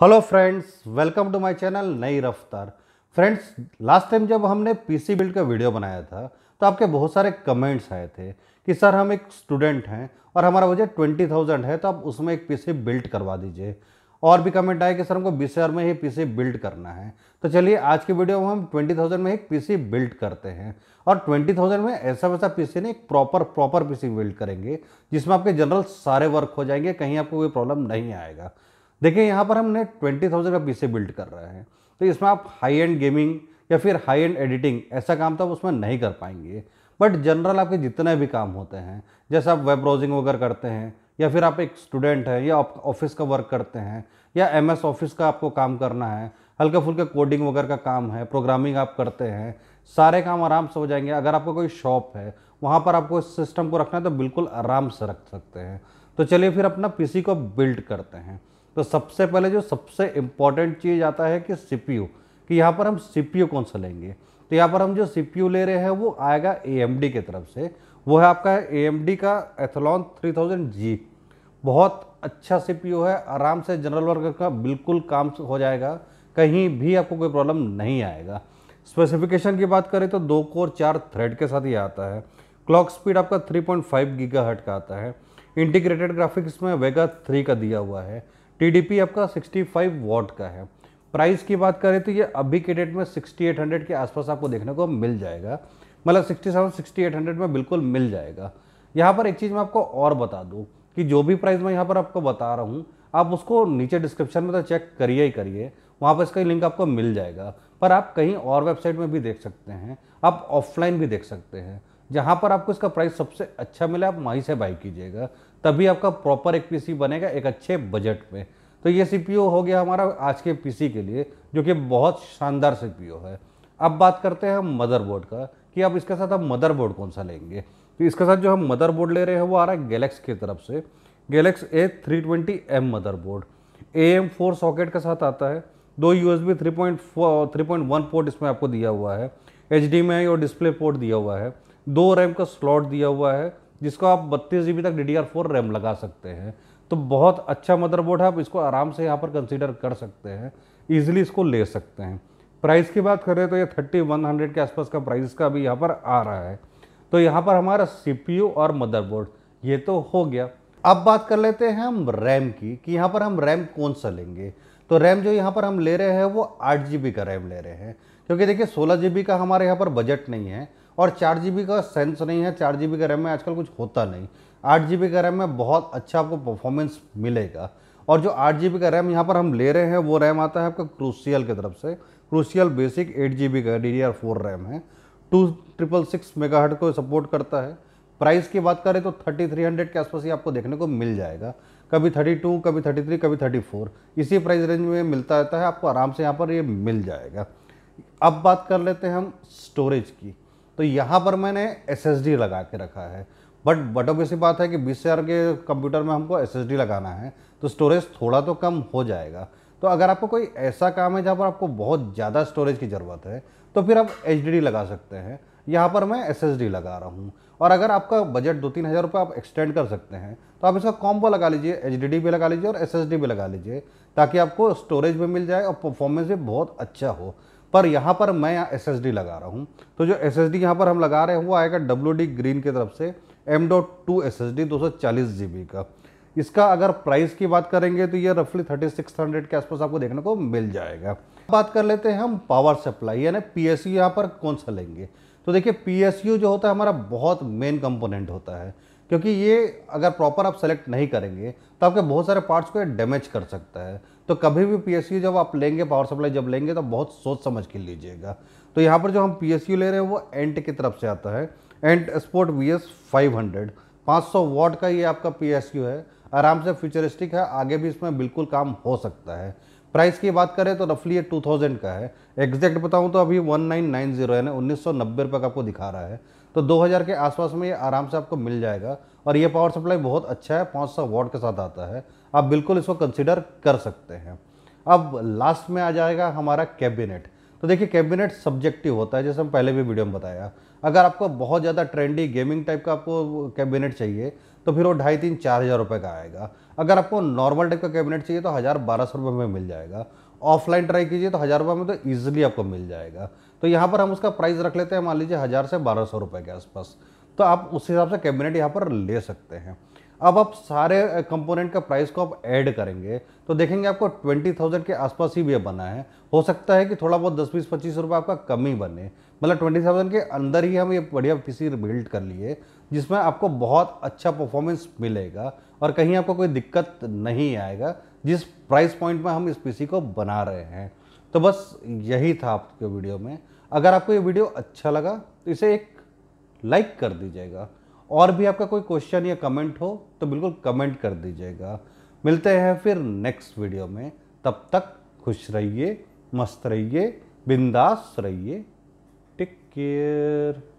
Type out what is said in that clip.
hello friends welcome to my channel नई रफ्तार friends last time जब हमने पीसी बिल्ड का वीडियो बनाया था तो आपके बहुत सारे कमेंट्स आए थे कि सर हम एक स्टूडेंट हैं और हमारा बजट ट्वेंटी थाउजेंड है तो आप उसमें एक पीसी बिल्ड करवा दीजिए और भी कमेंट आए कि सर हमको बीस हज़ार में ही पी बिल्ड करना है तो चलिए आज की वीडियो में हम ट्वेंटी थाउजेंड में एक पी बिल्ड करते हैं और ट्वेंटी थाउजेंड में ऐसा वैसा सी नहीं प्रॉपर प्रॉपर पी बिल्ड करेंगे जिसमें आपके जनरल सारे वर्क हो जाएंगे कहीं आपको कोई प्रॉब्लम नहीं आएगा देखिए यहाँ पर हमने ट्वेंटी थाउजेंड का पीसी बिल्ड कर रहे हैं तो इसमें आप हाई एंड गेमिंग या फिर हाई एंड एडिटिंग ऐसा काम तो आप उसमें नहीं कर पाएंगे बट जनरल आपके जितने भी काम होते हैं जैसे आप वेब ब्राउजिंग वगैरह करते हैं या फिर आप एक स्टूडेंट हैं या आप ऑफिस का वर्क करते हैं या एम एस ऑफिस का आपको काम करना है हल्का फुल्का कोडिंग वगैरह का काम है प्रोग्रामिंग आप करते हैं सारे काम आराम से हो जाएंगे अगर आपका कोई शॉप है वहाँ पर आपको इस सिस्टम को रखना है तो बिल्कुल आराम से रख सकते हैं तो चलिए फिर अपना पीसी को बिल्ड करते हैं तो सबसे पहले जो सबसे इम्पॉर्टेंट चीज़ आता है कि सी कि यहाँ पर हम सी कौन सा लेंगे तो यहाँ पर हम जो सी ले रहे हैं वो आएगा ए की तरफ से वो है आपका ए का एथलॉन थ्री जी बहुत अच्छा सी है आराम से जनरल वर्क का बिल्कुल काम हो जाएगा कहीं भी आपको कोई प्रॉब्लम नहीं आएगा स्पेसिफिकेशन की बात करें तो दो कोर चार थ्रेड के साथ ही आता है क्लॉक स्पीड आपका 3.5 गीगाहर्ट का आता है इंटीग्रेटेड ग्राफिक्स में वेगा थ्री का दिया हुआ है टीडीपी आपका 65 वॉट का है प्राइस की बात करें तो ये अभी के डेट में 6800 के आसपास आपको देखने को मिल जाएगा मतलब 67 6800 में बिल्कुल मिल जाएगा यहाँ पर एक चीज़ मैं आपको और बता दूँ कि जो भी प्राइस मैं यहाँ पर आपको बता रहा हूँ आप उसको नीचे डिस्क्रिप्शन में तो चेक करिए ही करिए वहाँ पर इसका लिंक आपको मिल जाएगा पर आप कहीं और वेबसाइट में भी देख सकते हैं आप ऑफलाइन भी देख सकते हैं जहाँ पर आपको इसका प्राइस सबसे अच्छा मिले आप वहीं से बाई कीजिएगा तभी आपका प्रॉपर एक पीसी बनेगा एक अच्छे बजट में तो ये सीपीयू हो गया हमारा आज के पीसी के लिए जो कि बहुत शानदार सीपीयू है अब बात करते हैं हम मदरबोर्ड का कि अब इसके साथ आप मदरबोर्ड कौन सा लेंगे तो इसके साथ जो हम मदरबोर्ड ले रहे हैं वो आ रहा है गैलेक्स की तरफ से Galax A three twenty M board A M four socket के साथ आता है दो U S B three point three point one port इसमें आपको दिया हुआ है एच डी में और डिस्प्ले पोर्ट दिया हुआ है दो रैम का स्लॉट दिया हुआ है जिसको आप बत्तीस जी तक डी रैम लगा सकते हैं तो बहुत अच्छा मदरबोर्ड है आप इसको आराम से यहाँ पर कंसिडर कर सकते हैं ईजिली इसको ले सकते हैं प्राइस की बात करें तो ये थर्टी वन हंड्रेड के आसपास का प्राइस का भी यहाँ पर आ रहा है तो यहाँ पर हमारा सी और मदरबोर्ड ये तो हो गया अब बात कर लेते हैं हम रैम की कि यहाँ पर हम रैम कौन सा लेंगे तो रैम जो यहाँ पर हम ले रहे हैं वो आठ जी का रैम ले रहे हैं क्योंकि देखिए सोलह जी का हमारे यहाँ पर बजट नहीं है और चार जी का सेंस नहीं है चार जी का रैम में आजकल कुछ होता नहीं आठ जी का रैम में बहुत अच्छा आपको परफॉर्मेंस मिलेगा और जो आठ जी का रैम यहाँ पर हम ले रहे हैं वो रैम आता है आपका क्रूसियल की तरफ से क्रूसियल बेसिक एट जी का D D R four RAM है टू ट्रिपल सिक्स मेगा हट को सपोर्ट करता है प्राइस की बात करें तो थर्टी थ्री हंड्रेड के आसपास ही आपको देखने को मिल जाएगा कभी थर्टी टू कभी थर्टी थ्री कभी थर्टी फोर इसी प्राइस रेंज में मिलता रहता है आपको आराम से यहाँ पर ये मिल जाएगा अब बात कर लेते हैं हम स्टोरेज की तो यहाँ पर मैंने एस लगा के रखा है बट बट ऑब्वियसली बात है कि बीस हज़ार के कंप्यूटर में हमको एस लगाना है तो स्टोरेज थोड़ा तो कम हो जाएगा तो अगर आपको कोई ऐसा काम है जहाँ पर आपको बहुत ज़्यादा स्टोरेज की ज़रूरत है तो फिर आप एच लगा सकते हैं यहाँ पर मैं एस लगा रहा हूँ और अगर आपका बजट दो तीन हज़ार रुपये आप एक्सटेंड कर सकते हैं तो आप इसका कॉम्बो लगा लीजिए एच भी लगा लीजिए और एस भी लगा लीजिए ताकि आपको स्टोरेज भी मिल जाए और परफॉर्मेंस भी बहुत अच्छा हो पर यहाँ पर मैं एस एस डी लगा रहा हूँ तो जो एस एस डी यहाँ पर हम लगा रहे हैं वो आएगा डब्ल्यू ग्रीन की तरफ से M dot two S S D दो सौ चालीस जी बी का इसका अगर प्राइस की बात करेंगे तो ये रफली थर्टी सिक्स हंड्रेड के आसपास आपको देखने को मिल जाएगा बात कर लेते हैं हम पावर सप्लाई यानी पी एस यू यहाँ पर कौन सा लेंगे तो देखिए पी एस यू जो होता है हमारा बहुत मेन कंपोनेंट होता है क्योंकि ये अगर प्रॉपर आप सेलेक्ट नहीं करेंगे तो आपके बहुत सारे पार्ट्स को डैमेज कर सकता है तो कभी भी पी जब आप लेंगे पावर सप्लाई जब लेंगे तो बहुत सोच समझ के लीजिएगा तो यहाँ पर जो हम पी ले रहे हैं वो एंट की तरफ से आता है Ant sport V S five hundred पाँच सौ का ये आपका पी है आराम से फ्यूचरिस्टिक है आगे भी इसमें बिल्कुल काम हो सकता है प्राइस की बात करें तो रफली ये 2000 का है एग्जैक्ट बताऊं तो अभी 1990 ना उन्नीस सौ रुपये का आपको दिखा रहा है तो 2000 के आसपास में ये आराम से आपको मिल जाएगा और ये पावर सप्लाई बहुत अच्छा है 500 वॉट के साथ आता है आप बिल्कुल इसको कंसिडर कर सकते हैं अब लास्ट में आ जाएगा हमारा कैबिनेट तो देखिए कैबिनेट सब्जेक्टिव होता है जैसे हम पहले भी वीडियो में बताया अगर आपको बहुत ज़्यादा ट्रेंडी गेमिंग टाइप का आपको कैबिनेट चाहिए तो फिर वो ढाई तीन चार हज़ार रुपये का आएगा अगर आपको नॉर्मल टाइप का कैबिनेट चाहिए तो हज़ार बारह सौ रुपये में मिल जाएगा ऑफलाइन ट्राई कीजिए तो हज़ार रुपये में तो ईजिली आपको मिल जाएगा तो यहाँ पर हम उसका प्राइस रख लेते हैं मान लीजिए हज़ार से बारह सौ रुपये के आसपास तो आप उस हिसाब से कैबिनेट यहाँ पर ले सकते हैं अब आप सारे कंपोनेंट का प्राइस को आप ऐड करेंगे तो देखेंगे आपको ट्वेंटी थाउजेंड के आसपास ही भी बना है हो सकता है कि थोड़ा बहुत दस बीस पच्चीस रुपये आपका कम ही बने मतलब ट्वेंटी थाउजेंड के अंदर ही हम ये बढ़िया पीसी बिल्ड कर लिए जिसमें आपको बहुत अच्छा परफॉर्मेंस मिलेगा और कहीं आपको कोई दिक्कत नहीं आएगा जिस प्राइस पॉइंट में हम इस पी को बना रहे हैं तो बस यही था आपके वीडियो में अगर आपको ये वीडियो अच्छा लगा तो इसे एक लाइक कर दीजिएगा और भी आपका कोई क्वेश्चन या कमेंट हो तो बिल्कुल कमेंट कर दीजिएगा मिलते हैं फिर नेक्स्ट वीडियो में तब तक खुश रहिए मस्त रहिए बिंदास रहिए टेक केयर